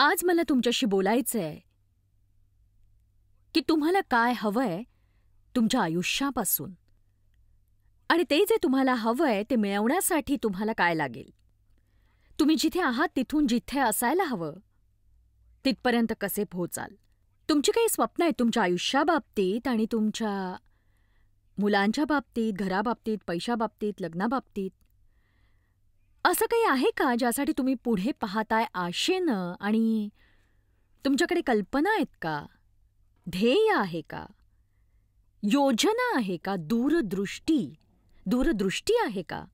आज मला तुमच्याशी बोलायचंय की तुम्हाला काय हवंय तुमच्या आयुष्यापासून आणि ते जे तुम्हाला हवंय ते मिळवण्यासाठी तुम्हाला काय लागेल तुम्ही जिथे आहात तिथून जिथे असायला हवं तिथपर्यंत कसे पोहोचाल तुमची काही स्वप्न आहेत तुमच्या आयुष्याबाबतीत आणि तुमच्या मुलांच्या बाबतीत घराबाबतीत पैशाबाबतीत लग्नाबाबतीत असं काही आहे का ज्यासाठी तुम्ही पुढे पाहताय आशेनं आणि तुमच्याकडे कल्पना आहेत का ध्येय आहे का योजना आहे का दूरदृष्टी दूरदृष्टी आहे का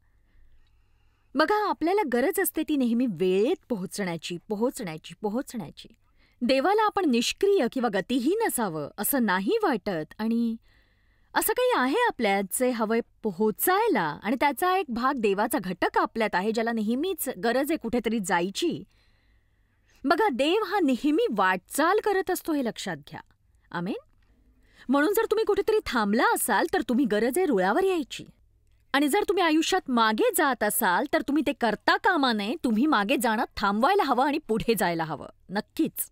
बघा आपल्याला गरज असते ती नेहमी वेळेत पोहोचण्याची पोहोचण्याची पोहोचण्याची देवाला आपण निष्क्रिय किंवा गतीही नसावं असं नाही वाटत आणि असं काही आहे आपल्यात जे हवंय पोहोचायला आणि त्याचा एक भाग देवाचा घटक आपल्यात आहे ज्याला नेहमीच गरज आहे कुठेतरी जायची बघा देव हा नेहमी वाटचाल करत असतो हे लक्षात घ्या आमेन म्हणून जर तुम्ही कुठेतरी थांबला असाल तर तुम्ही गरज आहे रुळावर यायची आणि जर तुम्ही आयुष्यात मागे जात असाल तर तुम्ही ते करता कामा नये तुम्ही मागे जाणं थांबवायला हवं आणि पुढे जायला हवं नक्कीच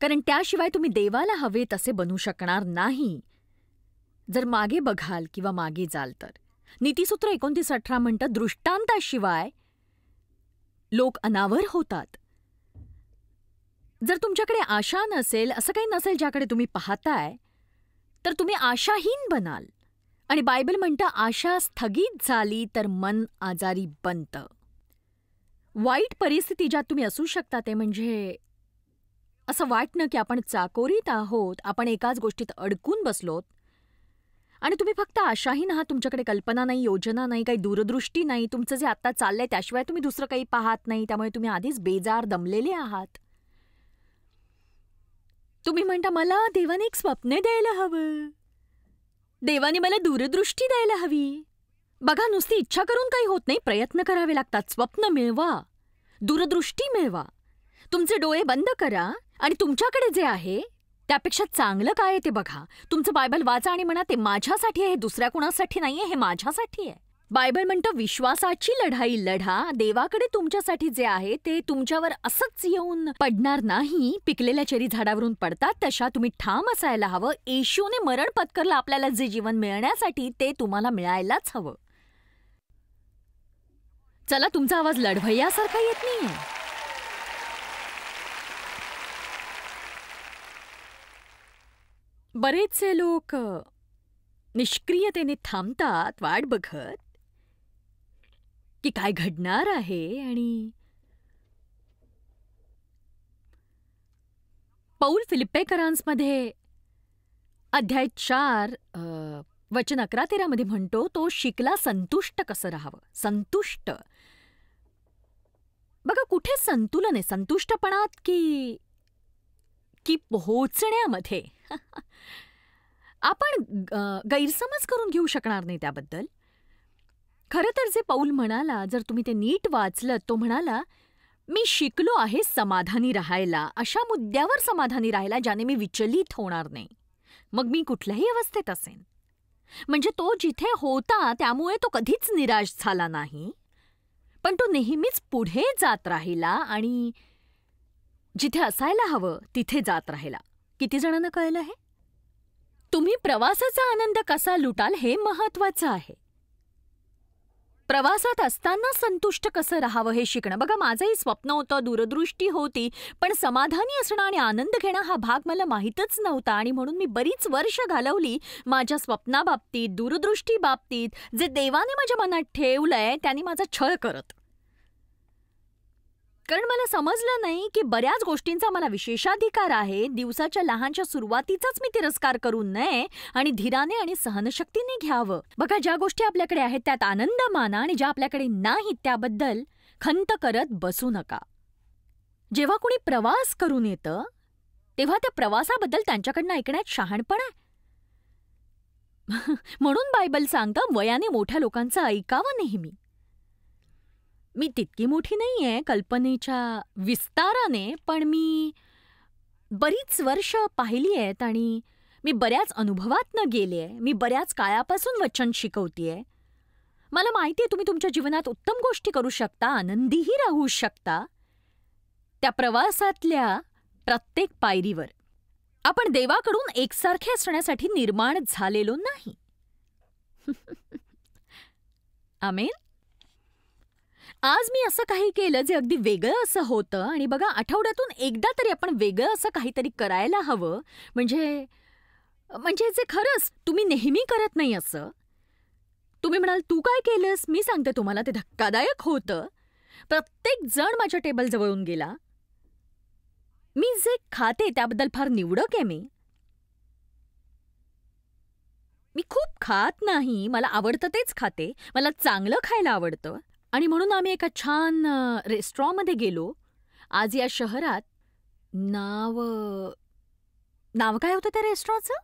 कारण त्याशिवाय तुम्ही देवाला हवे तसे बनू शकणार नाही जर मागे बघाल किंवा मागे जाल तर नीतीसूत्र एकोणतीस अठरा म्हणतं दृष्टांताशिवाय लोक अनावर होतात जर तुमच्याकडे आशा नसेल असं काही नसेल ज्याकडे तुम्ही पाहताय तर तुम्ही आशाहीन बनाल आणि बायबल म्हणतं आशा स्थगित झाली तर मन आजारी बनतं वाईट परिस्थिती ज्यात तुम्ही असू शकता ते म्हणजे असं वाटणं की आपण चाकोरीत आहोत आपण एकाच गोष्टीत अडकून बसलोत आणि तुम्ही फक्त आशाहीन आहात तुमच्याकडे कल्पना नाही योजना नाही काही दूरदृष्टी नाही तुमचं जे आत्ता चाललंय त्याशिवाय तुम्ही दुसरं काही पाहत नाही त्यामुळे तुम्ही आधीच बेजार दमलेले आहात तुम्ही म्हणता मला देवाने एक स्वप्ने द्यायला हवं देवाने मला दूरदृष्टी द्यायला हवी बघा नुसती इच्छा करून काही होत नाही प्रयत्न करावे लागतात स्वप्न मिळवा दूरदृष्टी मिळवा तुमचे डोळे बंद करा आणि तुमच्याकडे जे आहे त्यापेक्षा चांगलं काय आहे ते बघा तुमचं बायबल वाचा आणि म्हणा ते माझ्यासाठी आहे दुसऱ्या कुणासाठी नाहीये हे माझ्यासाठी आहे बायबल म्हणतं विश्वासाची लढाई लढा देवाकडे तुमच्यासाठी जे आहे ते तुमच्यावर असंच येऊन पडणार नाही पिकलेल्या चेरी झाडावरून पडतात तशा तुम्ही ठाम असायला हवं येशूने मरण पत्करलं आपल्याला जे जीवन मिळण्यासाठी ते तुम्हाला मिळायलाच हवं चला तुमचा आवाज लढवय्यासारखा येत नाहीये बरेचसे लोक निष्क्रियतेने थांबतात वाट बघत की काय घडणार आहे आणि पौल फिलिपेकरांसमध्ये अध्याय चार वचन अकरा तेरामध्ये म्हणतो तो शिकला संतुष्ट कसं राहावं संतुष्ट बघा कुठे संतुलन आहे संतुष्टपणात की की पोहोचण्यामध्ये आपण गैरसमज करून घेऊ शकणार नाही त्याबद्दल खरं तर जे पौल म्हणाला जर तुम्ही ते नीट वाचलं तो म्हणाला मी शिकलो आहे समाधानी राहायला अशा मुद्द्यावर समाधानी राहायला ज्याने मी विचलित होणार नाही मग मी कुठल्याही अवस्थेत असेन म्हणजे तो जिथे होता त्यामुळे तो कधीच निराश झाला नाही पण तो नेहमीच पुढे जात राहिला आणि जिथे असायला हवं तिथे जात राहिला किती जणांना कळलं आहे तुम्ही प्रवासाचा आनंद कसा लुटाल हे महत्वाचं आहे प्रवासात असताना संतुष्ट कसं राहावं हे शिकणं बघा माझंही स्वप्न होतं दूरदृष्टी होती पण समाधानी असणं आणि आनंद घेणं हा भाग मला माहीतच नव्हता आणि म्हणून मी बरीच वर्ष घालवली माझ्या स्वप्नाबाबतीत दूरदृष्टीबाबतीत जे देवाने माझ्या मनात ठेवलंय त्याने माझा छळ करत कारण मला समजलं नाही की बऱ्याच गोष्टींचा मला विशेषाधिकार आहे दिवसाच्या लहानच्या सुरुवातीचाच मी तिरस्कार करू नये आणि धीराने आणि सहनशक्तीने घ्यावं बघा ज्या गोष्टी आपल्याकडे आहेत त्यात आनंद माना आणि ज्या आपल्याकडे नाहीत त्याबद्दल खंत करत बसू नका जेव्हा कुणी प्रवास करून येतं तेव्हा त्या प्रवासाबद्दल त्यांच्याकडनं ऐकण्यात शहाणपण आहे म्हणून बायबल सांगतं वयाने मोठ्या लोकांचं ऐकावं नेहमी मी तितकी मोठी नाही आहे कल्पनेच्या विस्ताराने पण मी बरीच वर्ष पाहिली आहेत आणि मी बऱ्याच अनुभवातनं गेले आहे मी बऱ्याच काळापासून वचन शिकवते आहे मला माहिती आहे तुम्ही तुमच्या जीवनात उत्तम गोष्टी करू शकता आनंदीही राहू शकता त्या प्रवासातल्या प्रत्येक पायरीवर आपण देवाकडून एकसारखे असण्यासाठी निर्माण झालेलो नाही आमेन आज मी असं काही केलं जे अगदी वेगळं असं होतं आणि बघा आठवड्यातून एकदा तरी आपण वेगळं असं काहीतरी करायला हवं म्हणजे म्हणजे जे खरंच तुम्ही नेहमी करत नाही असं तुम्ही म्हणाल तू काय केलंस मी सांगते तुम्हाला ते धक्कादायक होतं प्रत्येक जण माझ्या टेबलजवळून गेला मी जे खाते त्याबद्दल फार निवडक आहे मी मी खूप खात नाही मला आवडतं तेच खाते मला चांगलं खायला आवडतं आणि म्हणून आम्ही एका छान रेस्टॉरंटमध्ये गेलो आज या शहरात नाव नाव काय होतं त्या रेस्टॉरंटचं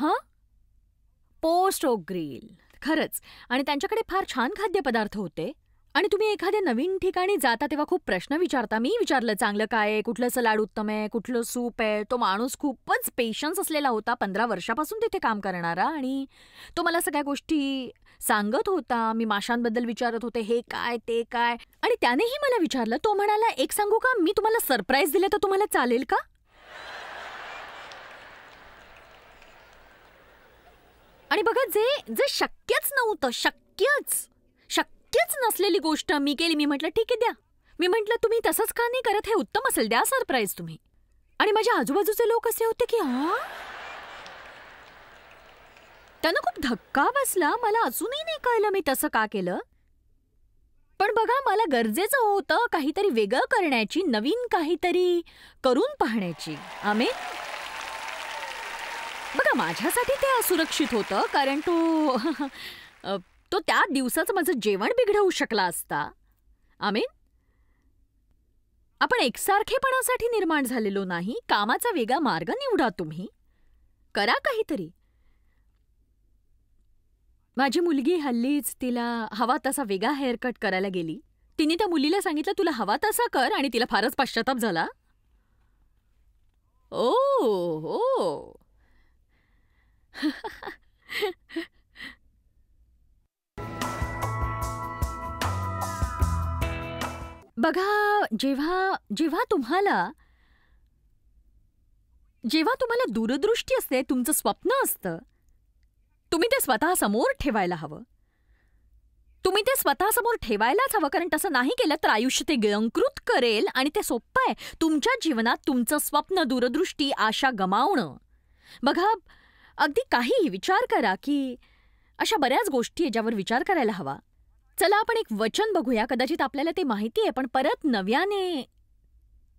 हां पोस्ट ओक ग्रिल खरंच आणि त्यांच्याकडे फार छान खाद्यपदार्थ होते आणि तुम्ही एखाद्या नवीन ठिकाणी जाता तेव्हा खूप प्रश्न विचारता मी विचारलं चांगलं काय आहे कुठलं सलाड उत्तम आहे कुठलं सूप आहे तो माणूस खूपच पेशन्स असलेला होता पंधरा वर्षापासून तिथे काम करणारा आणि तो मला सगळ्या गोष्टी सांगत होता मी माशांबद्दल विचारत होते हे काय ते काय आणि त्यानेही मला विचारलं तो म्हणाला एक सांगू का मी तुम्हाला सरप्राईज दिले तर तुम्हाला चालेल का आणि बघा जे जे शक्यच नव्हतं शक्यच नक्कीच नसलेली गोष्ट मी केली मी म्हटलं ठीक आहे द्या मी म्हटलं तुम्ही तसंच का नाही करत हे उत्तम असेल द्या सरप्राईज तुम्ही आणि माझ्या आजूबाजूचे लोक असे होते की हा त्यांना खूप धक्का बसला मला अजूनही नाही कळलं मी तसं का केलं पण बघा मला गरजेचं होतं काहीतरी वेगळं करण्याची नवीन काहीतरी करून पाहण्याची आम्ही बघा माझ्यासाठी ते असुरक्षित होतं कारण तो तो त्या दिवसाचं माझं जेवण बिघडवू शकला असता मीन आपण एकसारखेपणासाठी निर्माण झालेलो नाही कामाचा वेगळा मार्ग निवडा तुम्ही करा काहीतरी माझी मुलगी हल्लीच तिला हवा तसा वेगळा हेअरकट करायला गेली तिने त्या मुलीला सांगितलं तुला हवा तसा कर आणि तिला फारच पश्चाताप झाला ओ हो बघा जेव्हा जेव्हा तुम्हाला जेव्हा तुम्हाला दूरदृष्टी असते तुमचं स्वप्न असतं तुम्ही ते स्वतःसमोर ठेवायला हवं तुम्ही ते स्वतःसमोर ठेवायलाच हवं कारण तसं नाही केलं तर आयुष्य ते गिळंकृत करेल आणि ते सोपं आहे तुमच्या जीवनात तुमचं स्वप्न दूरदृष्टी आशा गमावणं बघा अगदी काही विचार करा की अशा बऱ्याच गोष्टी आहे ज्यावर विचार करायला हवा चला आपण एक वचन बघूया कदाचित आपल्याला ते माहिती आहे पण परत नव्याने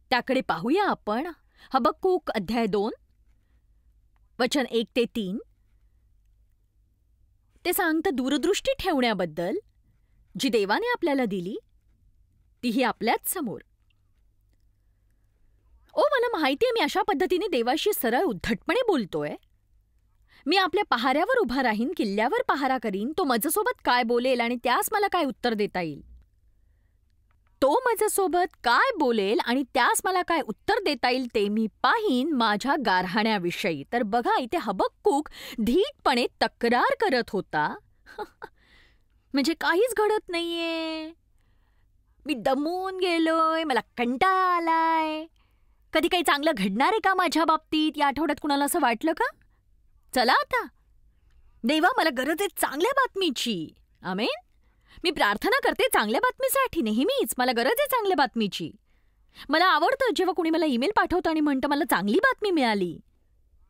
त्याकडे पाहूया आपण हबक्कूक अध्याय दोन वचन एक ते तीन ते सांगतं दूरदृष्टी ठेवण्याबद्दल जी देवाने आपल्याला दिली तीही आपल्याच समोर ओ मला माहिती आहे मी अशा पद्धतीने देवाशी सरळ उद्धटपणे बोलतोय मी आपल्या पहाऱ्यावर उभा राहीन किल्ल्यावर पहारा करीन तो माझ्यासोबत काय बोलेल आणि त्यास मला काय उत्तर देता येईल तो माझ्यासोबत काय बोलेल आणि त्यास मला काय उत्तर देता येईल ते मी पाहीन माझ्या गारहाण्याविषयी तर बघा इथे हबक्कूक धीटपणे तक्रार करत होता म्हणजे काहीच घडत नाहीये मी दमून गेलोय मला कंटाळा आलाय कधी काही चांगलं घडणार आहे का माझ्या बाबतीत या आठवड्यात कुणाला असं वाटलं का चला आता देवा मला गरज आहे चांगल्या बातमीची आमेन मी प्रार्थना करते चांगल्या बातमीसाठी नेहमीच मला गरज आहे चांगल्या बातमीची मला आवडतं जेव्हा कोणी मला ईमेल पाठवतं आणि म्हणतं मला चांगली बातमी मिळाली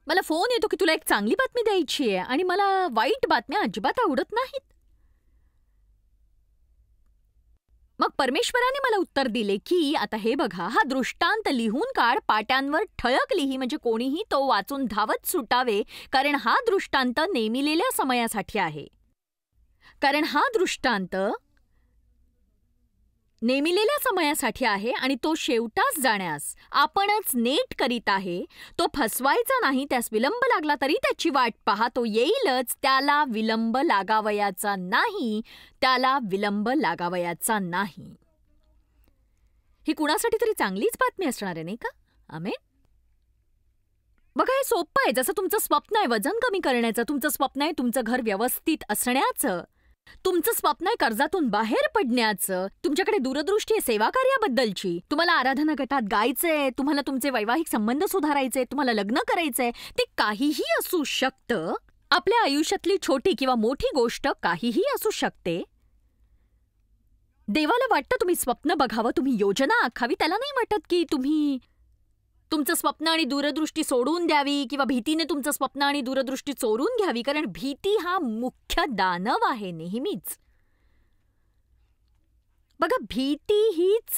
मला फोन येतो की तुला एक चांगली बातमी द्यायची आहे आणि मला वाईट बातम्या अजिबात आवडत नाहीत मग परमेश्वराने मला उत्तर दिले की आता हे बघा हा दृष्टांत लिहून काढ पाट्यांवर ठळक लिही म्हणजे कोणीही तो वाचून धावत सुटावे कारण हा दृष्टांत नेमिलेल्या समयासाठी आहे कारण हा दृष्टांत नेमिलेल्या समयासाठी आहे आणि तो शेवटास जाण्यास आपणच नेट करीत आहे तो फसवायचा नाही त्यास विलंब लागला तरी त्याची वाट पहा तो येईलच त्याला विलंब लागावयाचा नाही त्याला विलंब लागावयाचा नाही ही कुणासाठी तरी चांगलीच बातमी असणार आहे नाही का आमेन बघा हे सोपं आहे जसं तुमचं स्वप्न आहे वजन कमी करण्याचं तुमचं स्वप्न आहे तुमचं घर व्यवस्थित असण्याचं तुमचं स्वप्न आहे कर्जातून बाहेर पडण्याचं तुमच्याकडे दूरदृष्टी आहे सेवा कार्याबद्दलची तुम्हाला आराधना गटात गायचंय तुम्हाला तुमचे वैवाहिक संबंध सुधारायचे तुम्हाला लग्न करायचंय ते काहीही असू शकतं आपल्या आयुष्यातली छोटी किंवा मोठी गोष्ट काहीही असू शकते देवाला वाटतं तुम्ही स्वप्न बघावं तुम्ही योजना आखावी त्याला नाही वाटत की तुम्ही तुमचं स्वप्न आणि दूरदृष्टी सोडून द्यावी किंवा भीतीने तुमचं स्वप्न आणि दूरदृष्टी चोरून घ्यावी कारण भीती हा मुख्य दानव आहे नेहमीच बघा भीती हीच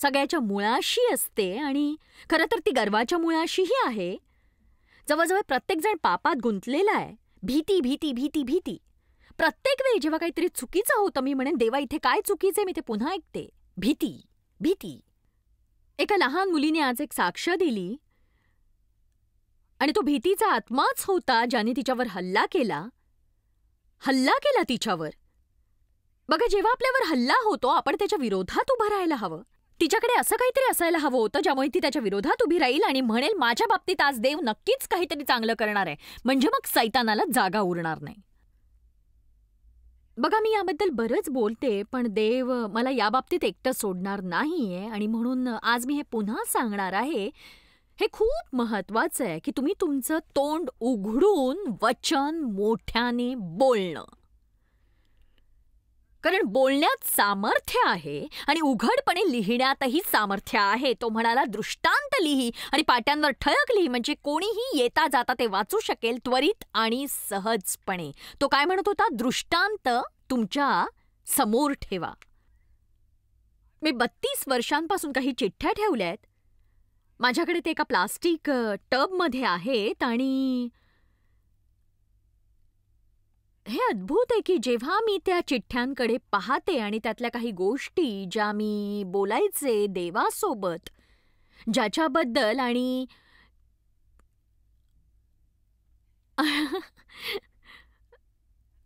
सगळ्याच्या मुळाशी असते आणि खरं तर ती गर्वाच्या मुळाशीही आहे जवळजवळ प्रत्येकजण पापात गुंतलेला आहे भीती भीती भीती भीती प्रत्येक वेळी जेव्हा काहीतरी चुकीचं होतं मी म्हणेन देवा इथे काय चुकीचं आहे मी ते पुन्हा ऐकते भीती भीती एका लहान मुलीने आज एक साक्ष दिली आणि तो भीतीचा आत्माच होता ज्याने तिच्यावर हल्ला केला हल्ला केला तिच्यावर बघा जेव्हा आपल्यावर हल्ला होतो आपण त्याच्या विरोधात उभं राहायला हवं तिच्याकडे असं काहीतरी असायला हवं होतं ज्यामुळे ती त्याच्या विरोधात उभी राहील आणि म्हणेल माझ्या बाबतीत आज देव नक्कीच काहीतरी चांगलं करणार आहे म्हणजे मग सैतानाला जागा उरणार नाही बघा मी याबद्दल बरंच बोलते पण देव मला याबाबतीत एकटं सोडणार नाहीये आणि म्हणून आज मी हे पुन्हा सांगणार आहे हे खूप महत्वाचं आहे की तुम्ही तुमचं तोंड उघडून वचन मोठ्याने बोलणं कारण बोलण्यात सामर्थ्य आहे आणि उघडपणे लिहिण्यातही सामर्थ्य आहे तो म्हणाला दृष्टांत लिही आणि पाट्यांवर ठळक लिही म्हणजे कोणीही येता जाता ते वाचू शकेल त्वरित आणि सहजपणे तो काय म्हणत होता दृष्टांत तुमच्या समोर ठेवा मी बत्तीस वर्षांपासून काही चिठ्ठ्या ठेवल्या आहेत माझ्याकडे ते एका प्लास्टिक टबमध्ये आहेत आणि हे अद्भुत आहे की जेव्हा मी त्या चिठ्ठ्यांकडे पाहते आणि त्यातल्या काही गोष्टी ज्या मी बोलायचे देवासोबत ज्याच्याबद्दल आणि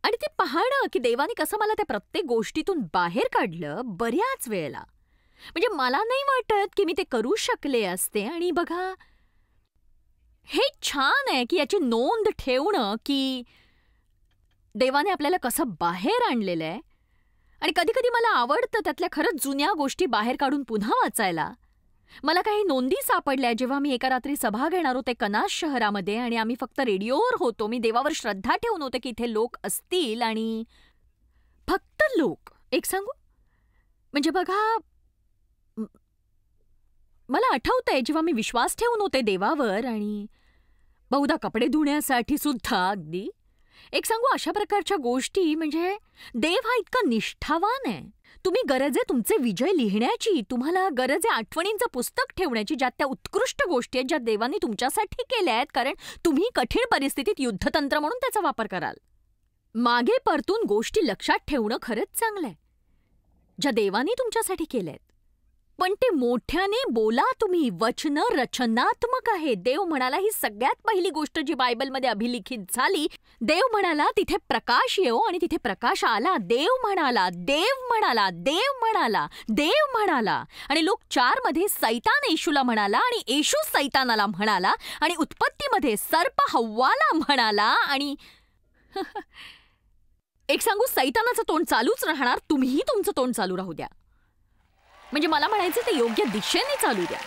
आणि ते पाहणं की देवाने कसं मला त्या प्रत्येक गोष्टीतून बाहेर काढलं बऱ्याच वेळेला म्हणजे मला नाही वाटत की मी ते करू शकले असते आणि बघा हे छान आहे की याची नोंद ठेवणं की देवाने आपल्याला कसं बाहेर आणलेलं आहे आणि कधीकधी मला आवडतं त्यातल्या खरंच जुन्या गोष्टी बाहेर काढून पुन्हा वाचायला मला काही नोंदी सापडल्या जेव्हा मी एका रात्री सभा घेणार होते कनास शहरामध्ये आणि आम्ही फक्त रेडिओवर होतो मी देवावर श्रद्धा ठेवून होते की इथे लोक असतील आणि फक्त लोक एक सांगू म्हणजे बघा मला आठवतंय जेव्हा मी विश्वास ठेवून होते देवावर आणि बहुधा कपडे धुण्यासाठी सुद्धा अगदी एक सांगू अशा प्रकारच्या गोष्टी म्हणजे देव हा इतका निष्ठावान आहे तुम्ही गरज आहे तुमचे विजय लिहिण्याची तुम्हाला गरज आहे आठवणींचं पुस्तक ठेवण्याची ज्या त्या उत्कृष्ट गोष्टी आहेत ज्या देवांनी तुमच्यासाठी केल्या आहेत कारण तुम्ही कठीण परिस्थितीत युद्धतंत्र म्हणून त्याचा वापर कराल मागे परतून गोष्टी लक्षात ठेवणं खरंच चांगलं आहे ज्या देवांनी तुमच्यासाठी केल्या पण ते मोठ्याने बोला तुम्ही वचन रचनात्मक आहे देव म्हणाला ही सगळ्यात पहिली गोष्ट जी बायबलमध्ये अभिलिखित झाली देव म्हणाला तिथे प्रकाश येऊ आणि तिथे प्रकाश आला देव म्हणाला देव म्हणाला देव म्हणाला देव म्हणाला आणि लोक चार मध्ये सैतान येशूला म्हणाला आणि येशू सैतानाला म्हणाला आणि उत्पत्तीमध्ये सर्प हव्वाला म्हणाला आणि एक सांगू सैतानाचं तोंड चालूच राहणार तुम्हीही तुमचं तोंड चालू राहू द्या म्हणजे मला म्हणायचं ते योग्य दिशेने चालू द्या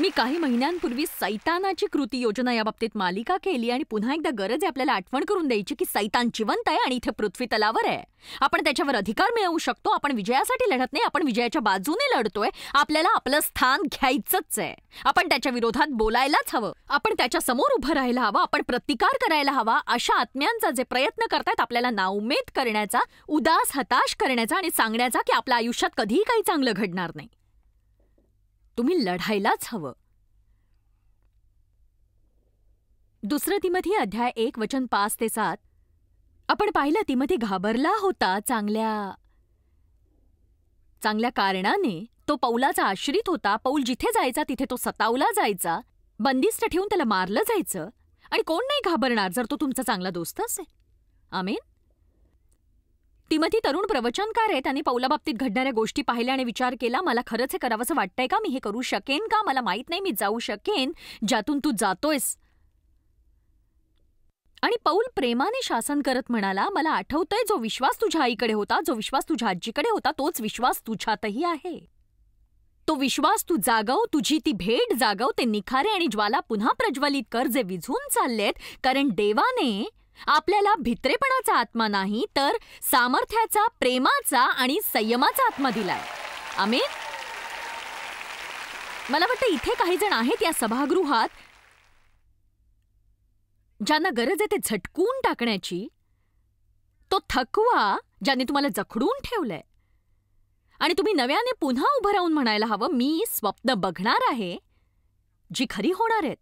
मी काही महिन्यांपूर्वी सैतानाची कृती योजना या बाबतीत मालिका केली आणि पुन्हा एकदा गरज आहे आपल्याला आठवण करून द्यायची की सैतान जिवंत आहे आणि इथे पृथ्वी तलावर आहे आपण त्याच्यावर अधिकार मिळवू शकतो आपण विजयासाठी लढत नाही आपण विजयाच्या बाजूने लढतोय आपल्याला आपलं स्थान घ्यायचंच आहे आपण त्याच्या विरोधात बोलायलाच हवं आपण त्याच्या समोर उभं राहायला हवं आपण प्रतिकार करायला हवा अशा आत्म्यांचा जे प्रयत्न करतायत आपल्याला नाउमेद करण्याचा उदास हताश करण्याचा आणि सांगण्याचा की आपल्या आयुष्यात कधीही काही चांगलं घडणार नाही तुम्ही लढायलाच हवं दुसरं तिमधी अध्याय एक वचन पाच ते सात आपण पाहिलं तिमधी घाबरला होता चांगल्या चांगल्या कारणाने तो पौलाचा आश्रित होता पौल जिथे जायचा तिथे तो सतावला जायचा बंदिस्त ठेवून त्याला मारलं जायचं आणि कोण नाही घाबरणार जर तो तुमचा चांगला दोस्त असेल आमेन ती तरुण प्रवचनकार आहे पौला बाबतीत घडणाऱ्या गोष्टी पाहिल्या आणि विचार केला मला खरंच हे असं वाटतंय का मी हे करू शकेन का मला माहीत नाही मी जाऊ शकेन ज्यातून तू जातोयस आणि पौल प्रेमाने शासन करत म्हणाला मला आठवतंय जो विश्वास तुझ्या आईकडे होता जो विश्वास तुझ्या आजीकडे होता तोच विश्वास तुझ्यातही आहे तो विश्वास तू जागव तुझी ती भेट जागव ते निखारे आणि ज्वाला पुन्हा प्रज्वलित कर जे विझून चाललेत कारण देवाने आपल्याला भित्रेपणाचा आत्मा नाही तर सामर्थ्याचा प्रेमाचा आणि संयमाचा आत्मा दिलाय अमित मला वाटतं इथे काही जण आहेत या सभागृहात ज्यांना गरज आहे ते झटकून टाकण्याची तो थकवा ज्याने तुम्हाला जखडून ठेवलंय आणि तुम्ही नव्याने पुन्हा उभं राहून म्हणायला हवं मी स्वप्न बघणार आहे जी खरी होणार आहेत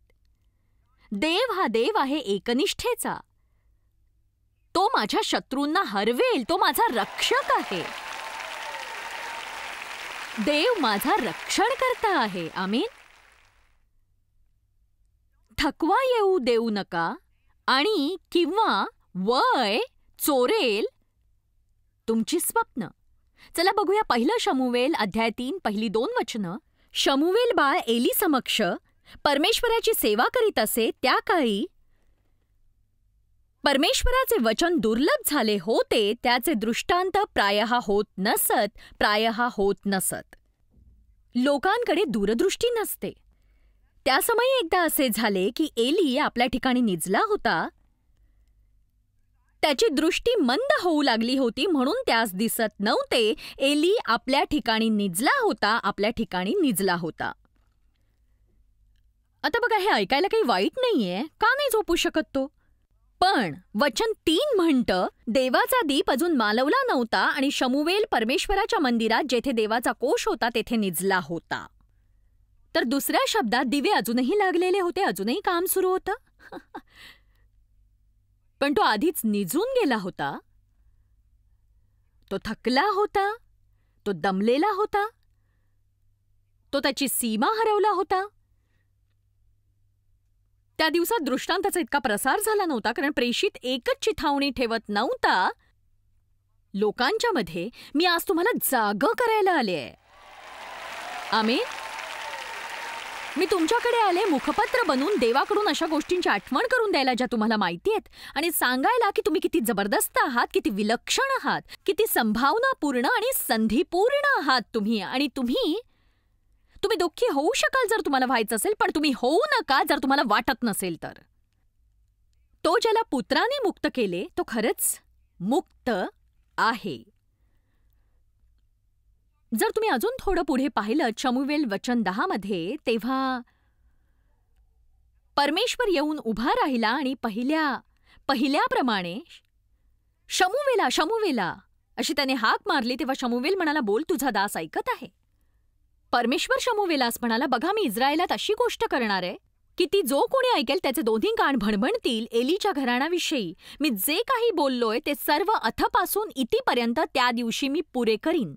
देव हा देव आहे एकनिष्ठेचा तो माझ्या शत्रूंना हरवेल तो माझा रक्षक आहे देव माझा रक्षण करता आहे आमीन थकवा येऊ देऊ नका आणि किंवा वय चोरेल तुमची स्वप्न चला बघूया पहिलं शमुवेल अध्याय तीन पहिली दोन वचन। शमुवेल बाळ एली समक्ष परमेश्वराची सेवा करीत असे त्या काळी परमेश्वराचे वचन दुर्लभ झाले होते त्याचे दृष्टांत प्रायः होत नसत प्रायः होत नसत लोकांकडे दूरदृष्टी नसते त्यासमयी एकदा असे झाले की एली आपल्या ठिकाणी निजला होता त्याची दृष्टी मंद होऊ लागली होती म्हणून त्यास दिसत नव्हते एली आपल्या ठिकाणी निजला होता आपल्या ठिकाणी निजला होता आता बघा हे ऐकायला काही वाईट नाहीये का नाही झोपू शकत तो पण वचन तीन म्हणत देवाचा दीप अजून मालवला नव्हता आणि शमुवेल परमेश्वराच्या मंदिरात जेथे देवाचा कोश होता तेथे निजला होता तर दुसऱ्या शब्दात दिवे अजूनही लागलेले होते अजूनही काम सुरू होतं पण तो आधीच निजून गेला होता तो थकला होता तो दमलेला होता तो त्याची सीमा हरवला होता त्या दिवसात दृष्टांताचा इतका प्रसार झाला नव्हता कारण प्रेषित एकच चिथावणी ठेवत नव्हता लोकांच्या मध्ये मी आज तुम्हाला जाग करायला आले आम्ही मी तुमच्याकडे आले मुखपत्र बनून देवाकडून अशा गोष्टींची आठवण करून द्यायला ज्या तुम्हाला माहिती आहेत आणि सांगायला की तुम्ही किती जबरदस्त आहात किती विलक्षण आहात किती संभावनापूर्ण आणि संधीपूर्ण आहात तुम्ही आणि तुम्ही तुम्ही दुःखी होऊ शकाल जर तुम्हाला व्हायचं असेल पण तुम्ही होऊ नका जर तुम्हाला वाटत नसेल तर तो ज्याला पुत्राने मुक्त केले तो खरंच मुक्त आहे जर तुम्ही अजून थोडं पुढे पाहिलं चमुवेल वचन दहामध्ये तेव्हा परमेश्वर येऊन उभा राहिला आणि पहिल्या पहिल्याप्रमाणे शमुवेला शमुवेला अशी त्याने हाक मारली तेव्हा शमुवेल म्हणाला बोल तुझा दास ऐकत आहे परमेश्वर शमू म्हणाला बघा मी इस्रायलात अशी गोष्ट करणार आहे की ती जो कोणी ऐकेल त्याचे दोन्ही कान भणभणतील एलीच्या घराण्याविषयी मी जे काही बोललोय ते सर्व अथपासून इतिपर्यंत त्या दिवशी मी पुरे करीन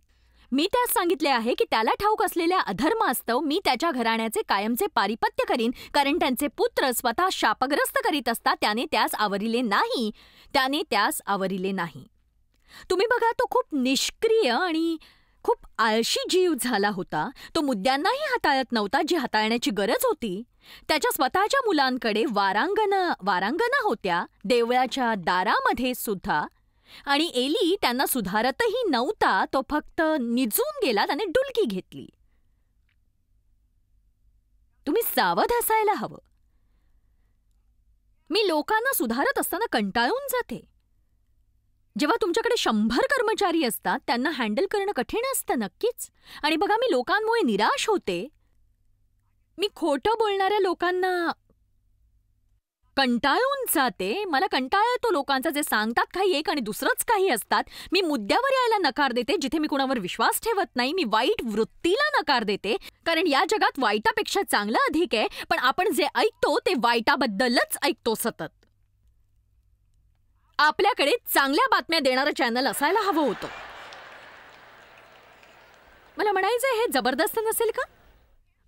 मी त्यास सांगितले आहे की त्याला ठाऊक असलेल्या अधर्म असतं मी त्याच्या घराण्याचे कायमचे पारिपत्य करीन कारण त्यांचे पुत्र स्वतः शापग्रस्त करीत असता त्याने त्यास आवरिले नाही त्याने त्यास आवरिले नाही तुम्ही बघा तो खूप निष्क्रिय आणि खूप आळशी जीव झाला होता तो मुद्द्यांनाही हाताळत नव्हता जी हाताळण्याची गरज होती त्याच्या स्वतःच्या मुलांकडे वारांगण वारांगणा होत्या देवळाच्या दारामध्ये सुद्धा आणि एली त्यांना सुधारतही नव्हता तो फक्त निजून गेला त्याने डुलकी घेतली तुम्ही सावध असायला हवं मी लोकांना सुधारत असताना कंटाळून जाते जेव्हा तुमच्याकडे शंभर कर्मचारी असतात त्यांना हँडल करणं कठीण असतं नक्कीच आणि बघा मी लोकांमुळे निराश होते मी खोटं बोलणाऱ्या लोकांना कंटाळून जाते मला कंटाळा येतो लोकांचा जे सांगतात काही एक आणि दुसरंच काही असतात मी मुद्द्यावर यायला नकार देते जिथे मी कुणावर विश्वास ठेवत नाही मी वाईट वृत्तीला नकार देते कारण या जगात वाईटापेक्षा चांगलं अधिक आहे पण आपण जे ऐकतो ते वाईटाबद्दलच ऐकतो सतत आपल्याकडे चांगल्या बातम्या देणारं चॅनल असायला हवं होतं मला म्हणायचं हे जबरदस्त नसेल का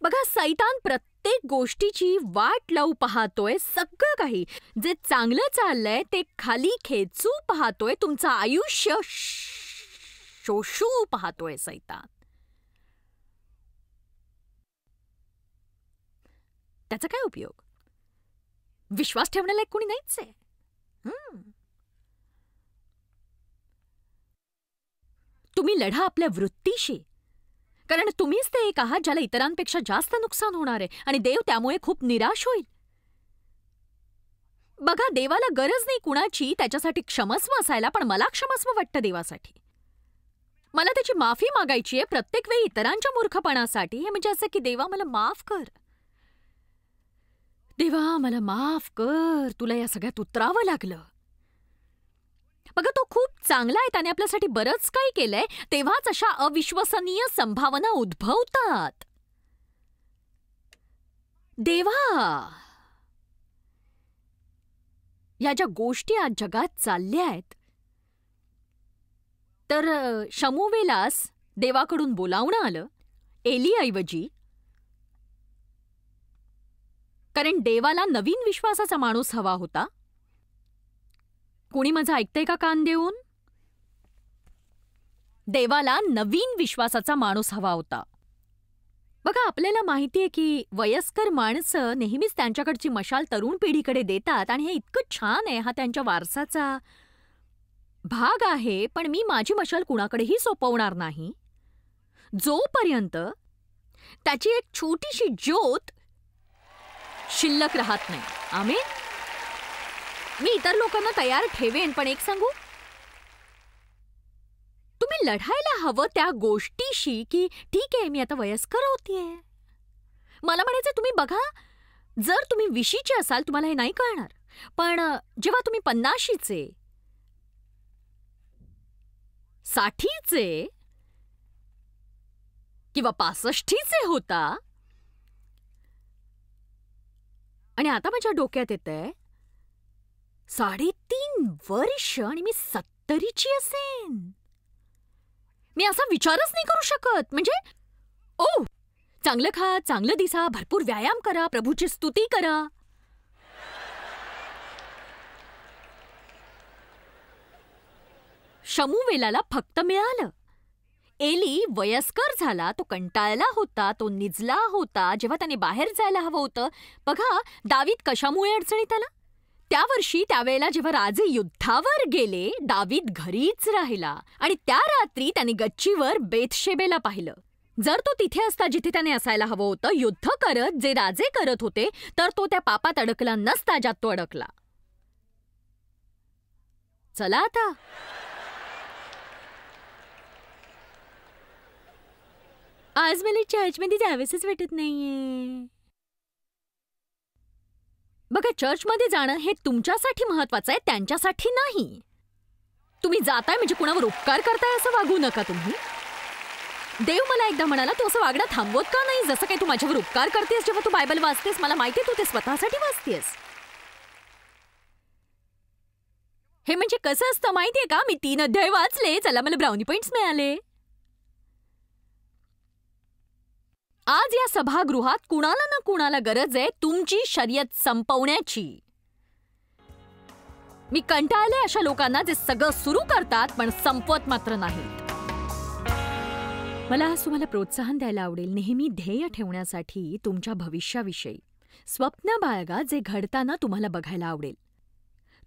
बघा सैतान प्रत्येक गोष्टीची वाट लावू पाहतोय सगळं काही जे चांगलं चाललंय ते खाली खेचू पाहतोय तुमचं आयुष्य शोषू पाहतोय सैतान त्याचा काय उपयोग विश्वास ठेवण्याला कोणी नाहीच आहे तुम्ही लढा आपल्या वृत्तीशी कारण तुम्हीच ते एक आहात ज्याला इतरांपेक्षा जास्त नुकसान होणार आहे आणि देव त्यामुळे खूप निराश होईल बघा देवाला गरज नाही कुणाची त्याच्यासाठी क्षमस्व असायला पण मला क्षमस्व वाटतं देवासाठी मला त्याची माफी मागायची आहे प्रत्येक वेळी इतरांच्या मूर्खपणासाठी हे म्हणजे असं की देवा मला माफ कर देवा मला माफ कर तुला या सगळ्यात उतरावं लागलं अगं तो खूप चांगला आहे त्याने आपल्यासाठी बरंच काही केलंय तेव्हाच अशा अविश्वसनीय संभावना उद्भवतात देवा या ज्या गोष्टी आज जगात चालल्या आहेत तर शमुवेलास देवाकडून बोलावणं आलं एलीऐवजी कारण देवाला नवीन विश्वासाचा माणूस हवा होता कोणी माझं ऐकतंय का कान देऊन देवाला नवीन विश्वासाचा माणूस हवा होता बघा आपल्याला माहितीये की वयस्कर माणसं नेहमीच त्यांच्याकडची मशाल तरुण पिढीकडे देतात आणि हे इतकं छान आहे हा त्यांच्या वारसाचा भाग आहे पण मी माझी मशाल कुणाकडेही सोपवणार नाही जोपर्यंत त्याची एक छोटीशी ज्योत शिल्लक राहत नाही आम्ही मी इतर लोकांना तयार ठेवेन पण एक सांगू तुम्ही लढायला हवं त्या गोष्टीशी की ठीक आहे मी आता वयस्कर होतीये मला म्हणायचं तुम्ही बघा जर तुम्ही विशीचे असाल तुम्हाला हे नाही कळणार पण जेव्हा तुम्ही पन्नाशीचे साठीचे किंवा पासष्टीचे होता आणि आता माझ्या डोक्यात येत आहे साडेतीन वर्ष आणि मी सत्तरीची असेन मी असा विचारच नाही करू शकत म्हणजे ओ चांगलं खा चांगलं दिसा भरपूर व्यायाम करा प्रभूची स्तुती करा शमू वेलाला फक्त मिळालं एली वयस्कर झाला तो कंटाळला होता तो निजला होता जेव्हा त्याने बाहेर जायला हवं होतं बघा दावीत कशामुळे अडचणीत आला त्या वर्षी त्यावेळेला जेव्हा राजे युद्धावर गेले दावीद घरीच राहिला आणि त्या रात्री त्याने गच्चीवर बेतशेबेला पाहिलं जर तो तिथे असता जिथे त्याने असायला हवं होतं युद्ध करत जे राजे करत होते तर तो त्या पापात अडकला नसता ज्यात तो अडकला चला आता आज मला चर्चमध्ये जावेसच भेटत नाहीये बघा चर्चमध्ये जाणं हे तुमच्यासाठी महत्वाचं आहे त्यांच्यासाठी नाही तुम्ही जाताय म्हणजे कुणावर उपकार करताय असं वागू नका तुम्ही देव मला एकदा म्हणाला तू असं वागणं थांबवत का नाही जसं काही तू माझ्यावर उपकार करतेस जेव्हा तू बायबल वाचतेस मला माहिती तू ते स्वतःसाठी वाचतेस हे म्हणजे कसं असतं माहितीये का मी तीन अध्याय वाचले चला मला ब्राउनी पॉइंट्स मिळाले आज या सभागृहात कुणाला ना कुणाला गरज आहे तुमची शर्यत संपवण्याची मी कंटाळले अशा लोकांना जे सगळं सुरू करतात पण संपवत मात्र नाहीत मला आज तुम्हाला प्रोत्साहन द्यायला आवडेल नेहमी ध्येय ठेवण्यासाठी तुमच्या भविष्याविषयी स्वप्न बाळगा जे घडताना तुम्हाला बघायला आवडेल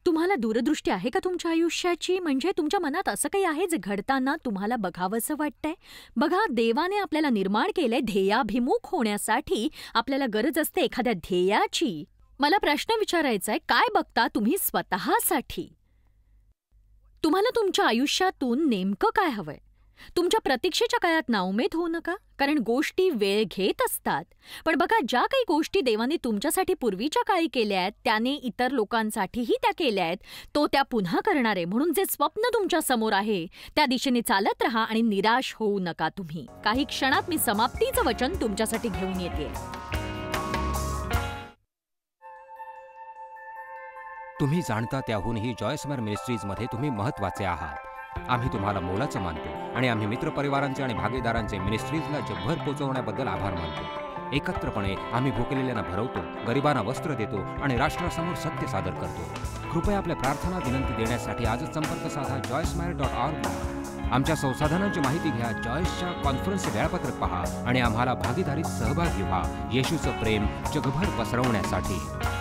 तुम्हाला दूरदृष्टी आहे का तुमच्या आयुष्याची म्हणजे तुमच्या मनात असं काही आहे जे घडताना तुम्हाला बघावंसं वाटतंय बघा देवाने आपल्याला निर्माण केले ध्येयाभिमुख होण्यासाठी आपल्याला गरज असते एखाद्या ध्येयाची मला प्रश्न विचारायचा आहे काय बघता तुम्ही स्वतःसाठी तुम्हाला तुमच्या आयुष्यातून नेमकं काय हवंय तुमच्या प्रतीक्षेच्या काळात नाउमेद होऊ नका कारण गोष्टी वेळ घेत असतात पण बघा ज्या काही गोष्टी देवाने तुमच्यासाठी पूर्वीच्या काळी केल्या आहेत त्याने इतर लोकांसाठीही त्या केल्या आहेत तो त्या पुन्हा करणार आहे म्हणून जे स्वप्न तुमच्या समोर आहे त्या दिशेने चालत राहा आणि निराश होऊ नका तुम्ही काही क्षणात मी समाप्तीचं वचन तुमच्यासाठी घेऊन येते तुम्ही जाणता त्याहूनही जॉयसमर मिनिस्ट्रीजमध्ये तुम्ही महत्वाचे आहात आम्ही तुम्हाला मोलाचं मानतो आणि आम्ही मित्रपरिवारांचे आणि भागीदारांचे मिनिस्ट्रीजला जगभर पोहोचवण्याबद्दल आभार मानतो एकत्रपणे आम्ही भुकेलेल्यांना भरवतो गरिबांना वस्त्र देतो आणि राष्ट्रासमोर सत्य सादर करतो कृपया आपल्या प्रार्थना विनंती देण्यासाठी आजच संपर्क साधा जॉयस मायर डॉट ऑर्ग आमच्या संसाधनांची माहिती घ्या जॉयसच्या कॉन्फरन्सचे वेळापत्रक पहा आणि आम्हाला भागीदारीत सहभागी व्हा येशूचं प्रेम जगभर पसरवण्यासाठी